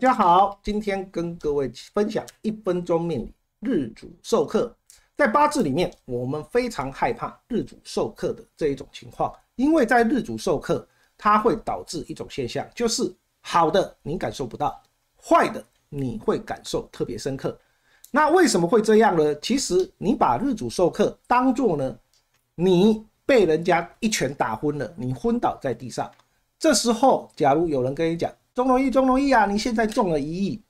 大家好，今天跟各位分享一分钟命理日主授课。在八字里面，我们非常害怕日主授课的这一种情况，因为在日主授课，它会导致一种现象，就是好的你感受不到，坏的你会感受特别深刻。那为什么会这样呢？其实你把日主授课当做呢，你被人家一拳打昏了，你昏倒在地上，这时候假如有人跟你讲。钟龙一钟龙了一啊！你现在中了一亿，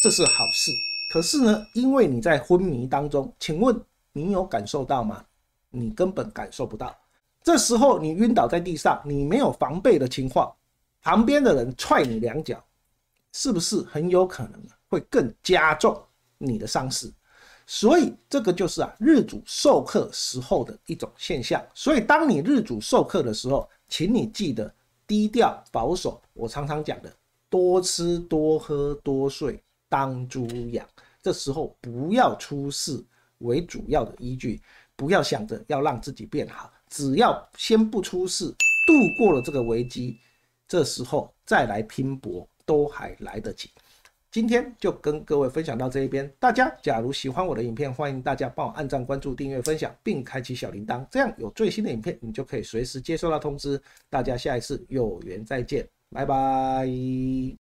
这是好事。可是呢，因为你在昏迷当中，请问你有感受到吗？你根本感受不到。这时候你晕倒在地上，你没有防备的情况，旁边的人踹你两脚，是不是很有可能会更加重你的伤势？所以这个就是啊，日主授课时候的一种现象。所以当你日主授课的时候，请你记得。低调保守，我常常讲的，多吃多喝多睡，当猪养。这时候不要出事为主要的依据，不要想着要让自己变好，只要先不出事，度过了这个危机，这时候再来拼搏都还来得及。今天就跟各位分享到这一边。大家假如喜欢我的影片，欢迎大家帮我按赞、关注、订阅、分享，并开启小铃铛，这样有最新的影片，你就可以随时接收到通知。大家下一次有缘再见，拜拜。